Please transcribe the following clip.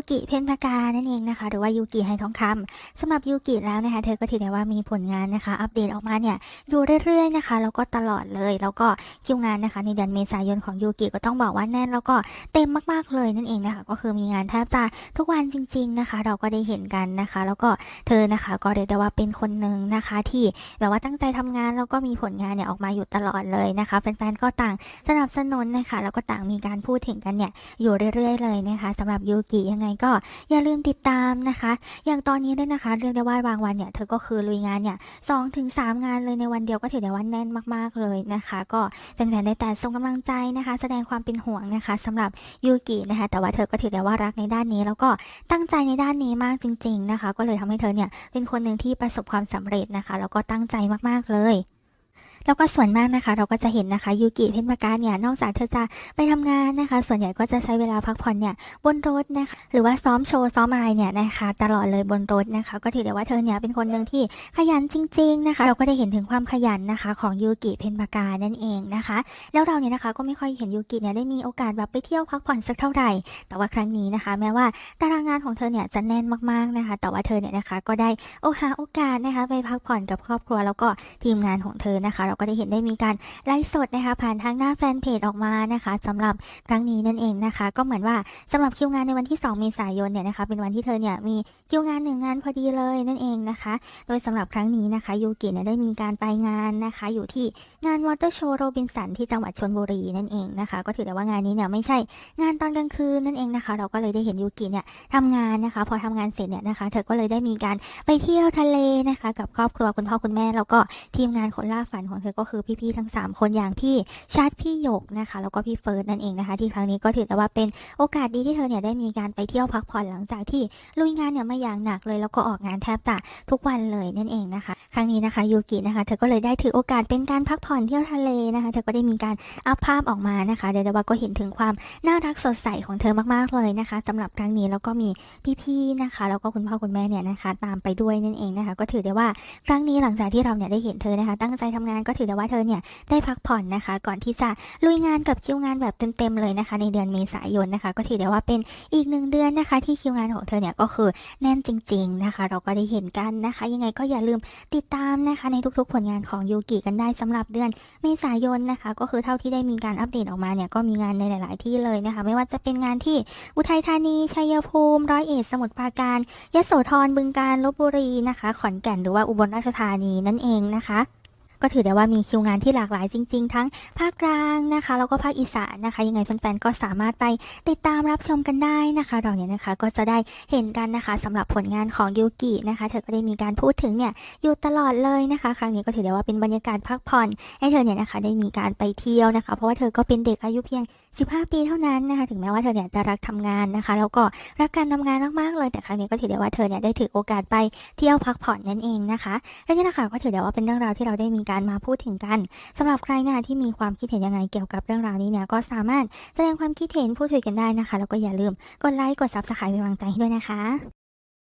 ูกิเพนญพกา นั่นเองนะคะ หรือว่ายูกิไฮทองคำสำหรับยูกิแล้วนะคะ เธอก็ถือได้ว่ามีผลงานนะคะ อัปเดตออกมาเนี่ย อยู่เรื่อย ๆนะคะ แล้วก็ตลอดเลย แล้วก็คิวงานนะคะ ในเดือนเมษายนของยูกิก็ต้องบอกว่าแน่นแล้วก็เต็มมากๆเลยนั่นเองนะคะ ก็คือมีงานแทบจะทุกวันจริง ๆนะคะ เราก็ได้เห็นกันนะคะ แล้วก็เธอนะคะก็เรียกได้ว่าเป็นคนหนึ่งนะคะ ที่แบบว่าตั้งใจทำงานแล้วก็มีผลงานเนี่ยออกมาอยู่ตลอดเลยนะคะ แฟนๆก็ต่างสนับสนุนนะคะ แล้วก็ต่างมีการพูดถึงกันเนี่ย อยู่เรื่อย ๆ เลยนะคะ สำหรับยูกิยังไงก็อย่าลืมติดตามนะคะ อย่างตอนนี้ด้วยนะคะ เรียกได้ว่าบางวันเนี่ยเธอก็คือลุยงานเนี่ยสองถึงสามงานเลยในวันเดียวก็ถือได้ว่าแน่นมากๆเลยนะคะ ก็แฟนๆได้แต่ส่งกำลังใจนะคะ แสดงความเป็นห่วงนะคะ สำหรับยูกินะคะแต่ว่าเธอก็ถือได้ว่ารักในด้านนี้แล้วก็ตั้งใจในด้านนี้มากจริง ๆนะคะ ก็เลยทำให้เธอเนี่ยเป็นคนหนึ่งที่ประสบความสำเร็จนะคะแล้วก็ตั้งใจมากๆเลยแล้วก็ส่วนมากนะคะเราก็จะเห็นนะคะยูกิเพนมาการเนี่ยนอกจากเธอจะไปทำงานนะคะ ส่วนใหญ่ก็จะใช้เวลาพักผ่อนเนี่ย บนรถนะคะหรือว่าซ้อมโชว์ ซ้อมอะไรเนี่ยนะคะตลอดเลยบนรถนะคะ ก็ถือได้ว่าเธอเนี่ยเป็นคนหนึ่งที่ขยันจริงๆนะคะ เราก็ได้เห็นถึงความขยันนะคะของยูกิเพนมาการนั่นเองนะคะ แล้วเราเนี่ยนะคะก็ไม่ค่อยเห็นยูกิเนี่ยได้มีโอกาสแบบไปเที่ยวพักผ่อนสักเท่าไหร่ แต่ว่าครั้งนี้นะคะ แม้ว่าตารางงานของเธอเนี่ยจะแน่นมากๆนะคะ แต่ว่าเธอเนี่ยนะคะ ก็ได้โอกาสโอกาสนะคะไปพักผ่อนกับครอบครัว แล้วก็ทีมงานของเธอนะคะเราก็ได้เห็นได้มีการไลฟ์สดนะคะ ผ่านทางหน้าแฟนเพจออกมานะคะ สำหรับครั้งนี้นั่นเองนะคะ ก็เหมือนว่าสำหรับคิวงานในวันที่ 2 เมษายนเนี่ยนะคะเป็นวันที่เธอเนี่ยมีคิวงานหนึ่งงานพอดีเลยนั่นเองนะคะโดยสำหรับครั้งนี้นะคะยูกิเนี่ยได้มีการไปงานนะคะ อยู่ที่งานวอเตอร์โชว์โรบินสันที่จังหวัดชลบุรีนั่นเองนะคะ ก็ถือได้ว่างานนี้เนี่ยไม่ใช่งานตอนกลางคืนนั่นเองนะคะ เราก็เลยได้เห็นยูกิเนี่ยทำงานนะคะ พอทำงานเสร็จเนี่ยนะคะเธอก็เลยได้มีการไปเที่ยวทะเลนะคะ กับครอบครัวคุณพ่อคุณแม่ แล้วก็ทีมงานคนล่าฝันของของเธอก็คือพี่ๆทั้ง3คนอย่างพี่ชาติพี่หยกนะคะ แล้วก็พี่เฟิร์สนั่นเองนะคะที่ครั้งนี้ก็ถือได้ว่าเป็นโอกาสดีที่เธอเนี่ยได้มีการไปเที่ยวพักผ่อนหลังจากที่ลุยงานเนี่ยมาอย่างหนักเลย แล้วก็ออกงานแทบจะทุกวันเลยนั่นเองนะคะ ครั้งนี้นะคะยูกินะคะเธอก็เลยได้ถือโอกาสเป็นการพักผ่อนเที่ยวทะเลนะคะเธอก็ได้มีการอัพภาพออกมานะคะเดี๋ยวว่าก็เห็นถึงความน่ารักสดใสของเธอมากๆเลยนะคะ สำหรับครั้งนี้แล้วก็มีพี่ๆนะคะ แล้วก็คุณพ่อคุณแม่เนี่ยนะคะตามไปด้วยนั่นเองนะคะ ก็ถือได้ว่าครั้งนี้หลังจากที่เราเนี่ยได้เห็นเธอนะคะตั้งใจทำงานก็ถือได้ว่าเธอเนี่ยได้พักผ่อนนะคะ ก่อนที่จะลุยงานกับคิวงานแบบเต็มๆเลยนะคะ ในเดือนเมษายนนะคะ ก็ถือได้ว่าเป็นอีกหนึ่งเดือนนะคะที่คิวงานของเธอเนี่ยก็คือแน่นจริง ๆนะคะ เราก็ได้เห็นกันนะคะ ยังไงก็อย่าลืมติดตามนะคะ ในทุกๆผลงานของยูกิกันได้สำหรับเดือนเมษายนนะคะ ก็คือเท่าที่ได้มีการอัปเดตออกมาเนี่ยก็มีงานในหลายๆที่เลยนะคะ ไม่ว่าจะเป็นงานที่อุทัยธานีชัยภูมิ ร้อยเอ็ดสมุทรปราการยโสธรบึงการลบบุรีนะคะขอนแก่นหรือว่าอุบลราชธานีนั่นเองนะคะก็ถือได้ว่ามีคิวงานที่หลากหลายจริง ๆ ทั้งภาคกลางนะคะ แล้วก็ภาคอีสานนะคะ ยังไงแฟนๆก็สามารถไปติดตามรับชมกันได้นะคะเราเนี่ยนะคะก็จะได้เห็นกันนะคะ สำหรับผลงานของยูกินะคะ เธอก็ได้มีการพูดถึงเนี่ยอยู่ตลอดเลยนะคะ ครั้งนี้ก็ถือได้ว่าเป็นบรรยากาศพักผ่อนให้เธอเนี่ยนะคะได้มีการไปเที่ยวนะคะ เพราะว่าเธอก็เป็นเด็กอายุเพียง 15 ปีเท่านั้นนะคะ ถึงแม้ว่าเธอเนี่ยจะรักทำงานนะคะ แล้วก็รักการทำงานมากๆ เลย แต่ครั้งนี้ก็ถือได้ว่าเธอเนี่ยได้ถือโอกาสไป เที่ยวพักผ่อนนั่นเองนะคะ และนี่นะคะก็ถือได้ว่าเป็นเรื่องราวที่เราได้มีกันมาพูดถึงกันสำหรับใครนะที่มีความคิดเห็นยังไงเกี่ยวกับเรื่องราวนี้เนี่ยก็สามารถแสดงความคิดเห็นพูดคุยกันได้นะคะแล้วก็อย่าลืมกดไลค์กดซับสไครต์เป็นกำลังใจให้ด้วยนะคะ